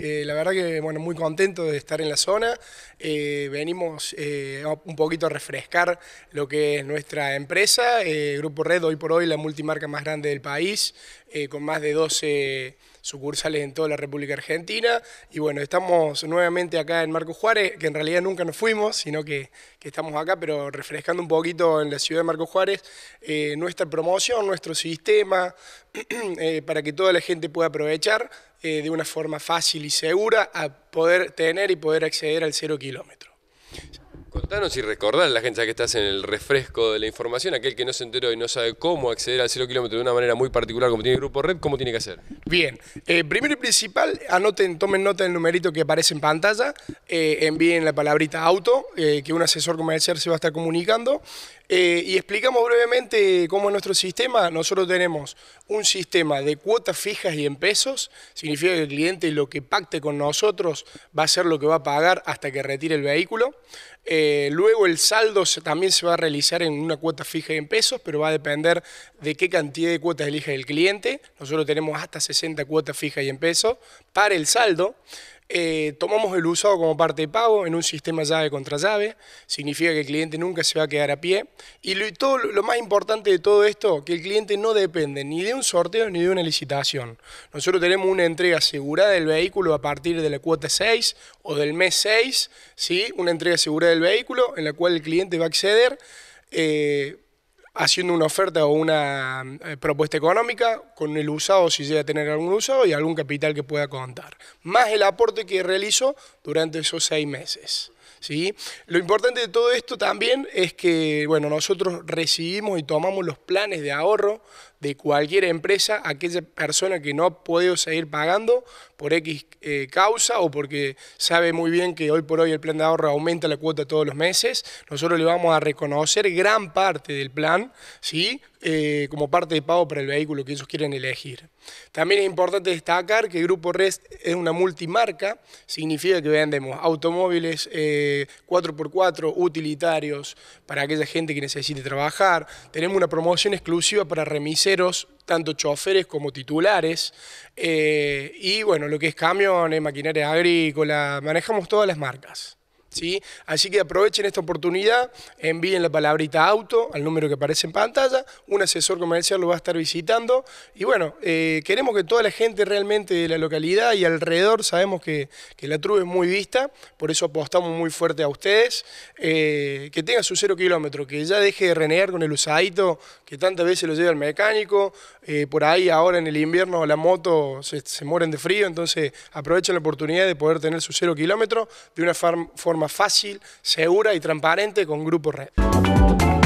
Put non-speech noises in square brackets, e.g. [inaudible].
Eh, la verdad que bueno, muy contento de estar en la zona. Eh, venimos eh, un poquito a refrescar lo que es nuestra empresa. Grupo Red, hoy por hoy la multimarca más grande del país, con más de 12 sucursales en toda la República Argentina. Y bueno, estamos nuevamente acá en Marco Juárez, que en realidad nunca nos fuimos, sino que, que estamos acá, pero refrescando un poquito en la ciudad de Marco Juárez nuestra promoción, nuestro sistema, [clears throat] para que toda la gente pueda aprovechar. Eh, de una forma fácil y segura a poder tener y poder acceder al cero kilómetro. Contanos y recordar la gente que estás en el refresco de la información, aquel que no se enteró y no sabe cómo acceder al cero kilómetro de una manera muy particular como tiene el Grupo Red, ¿cómo tiene que hacer? Bien, eh, primero y principal, anoten, tomen nota del numerito que aparece en pantalla, eh, envíen la palabrita auto, que un asesor comercial se va a estar comunicando. Eh, y explicamos brevemente cómo es nuestro sistema. Nosotros tenemos un sistema de cuotas fijas y en pesos. Significa que el cliente lo que pacte con nosotros va a ser lo que va a pagar hasta que retire el vehículo. Eh, luego el saldo también se va a realizar en una cuota fija y en pesos, pero va a depender de qué cantidad de cuotas elija el cliente. Nosotros tenemos hasta 60 cuotas fijas y en pesos para el saldo. Eh, tomamos el usado como parte de pago en un sistema llave contra llave, significa que el cliente nunca se va a quedar a pie. Y lo, todo, lo más importante de todo esto, que el cliente no depende ni de un sorteo ni de una licitación. Nosotros tenemos una entrega asegurada del vehículo a partir de la cuota 6 o del mes 6, ¿sí? una entrega asegurada del vehículo en la cual el cliente va a acceder. Eh, haciendo una oferta o una eh, propuesta económica con el usado, si llega a tener algún usado, y algún capital que pueda contar, más el aporte que realizó durante esos seis meses. ¿sí? Lo importante de todo esto también es que bueno, nosotros recibimos y tomamos los planes de ahorro de cualquier empresa, aquella persona que no ha podido seguir pagando por X eh, causa o porque sabe muy bien que hoy por hoy el plan de ahorro aumenta la cuota todos los meses, nosotros le vamos a reconocer gran parte del plan, ¿sí? Eh, como parte de pago para el vehículo que ellos quieren elegir. También es importante destacar que Grupo Rest es una multimarca, significa que vendemos automóviles 4x4, eh, utilitarios, para aquella gente que necesite trabajar. Tenemos una promoción exclusiva para remiseros, tanto choferes como titulares. Eh, y bueno, lo que es camiones, maquinaria agrícola, manejamos todas las marcas. Así que aprovechen esta oportunidad, envíen la palabrita auto al número que aparece en pantalla, un asesor comercial lo va a estar visitando y bueno, eh, queremos que toda la gente realmente de la localidad y alrededor, sabemos que, la Trube es muy vista, por eso apostamos muy fuerte a ustedes, eh, que tenga su cero kilómetro, que ya deje de renegar con el usadito, que tantas veces lo lleva el mecánico, eh, por ahí ahora en el invierno la moto se, se mueren de frío, entonces aprovechen la oportunidad de poder tener su cero kilómetro de una forma fácil, segura y transparente con Grupo Red.